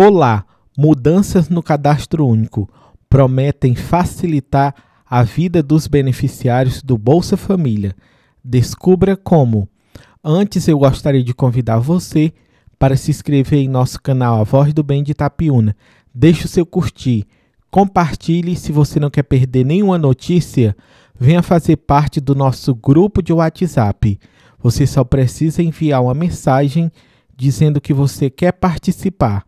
Olá, mudanças no cadastro único prometem facilitar a vida dos beneficiários do Bolsa Família. Descubra como. Antes, eu gostaria de convidar você para se inscrever em nosso canal A Voz do Bem de Itapiúna. Deixe o seu curtir, compartilhe se você não quer perder nenhuma notícia. Venha fazer parte do nosso grupo de WhatsApp. Você só precisa enviar uma mensagem dizendo que você quer participar.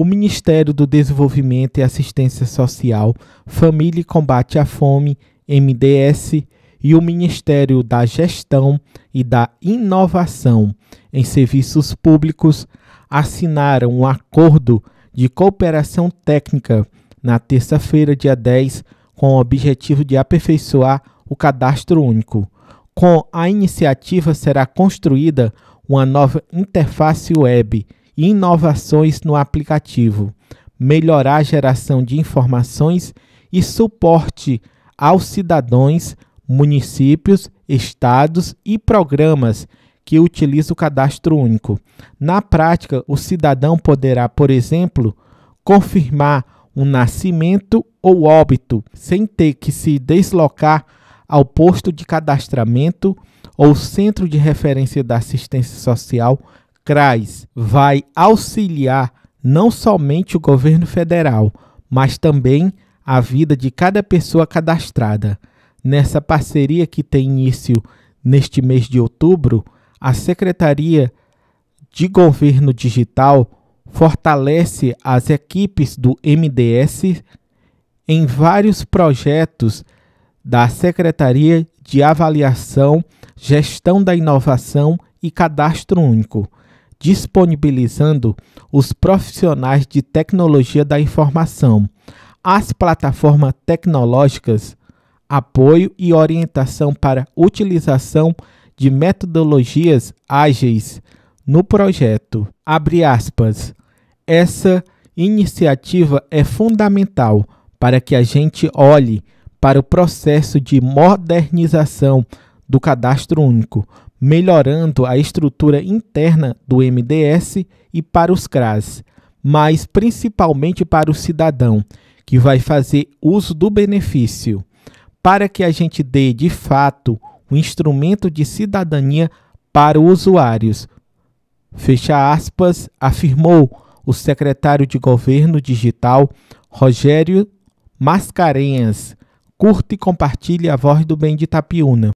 O Ministério do Desenvolvimento e Assistência Social, Família e Combate à Fome, MDS, e o Ministério da Gestão e da Inovação em Serviços Públicos assinaram um acordo de cooperação técnica na terça-feira, dia 10, com o objetivo de aperfeiçoar o cadastro único. Com a iniciativa será construída uma nova interface web inovações no aplicativo, melhorar a geração de informações e suporte aos cidadãos, municípios, estados e programas que utilizam o cadastro único. Na prática, o cidadão poderá, por exemplo, confirmar um nascimento ou óbito sem ter que se deslocar ao posto de cadastramento ou centro de referência da assistência social CRAS vai auxiliar não somente o governo federal, mas também a vida de cada pessoa cadastrada. Nessa parceria que tem início neste mês de outubro, a Secretaria de Governo Digital fortalece as equipes do MDS em vários projetos da Secretaria de Avaliação, Gestão da Inovação e Cadastro Único disponibilizando os profissionais de tecnologia da informação, as plataformas tecnológicas, apoio e orientação para utilização de metodologias ágeis no projeto. Abre aspas. Essa iniciativa é fundamental para que a gente olhe para o processo de modernização do cadastro único, melhorando a estrutura interna do MDS e para os CRAS, mas principalmente para o cidadão, que vai fazer uso do benefício, para que a gente dê de fato um instrumento de cidadania para os usuários. Fecha aspas, afirmou o secretário de Governo Digital, Rogério Mascarenhas. Curta e compartilhe a voz do bem de Itapiúna.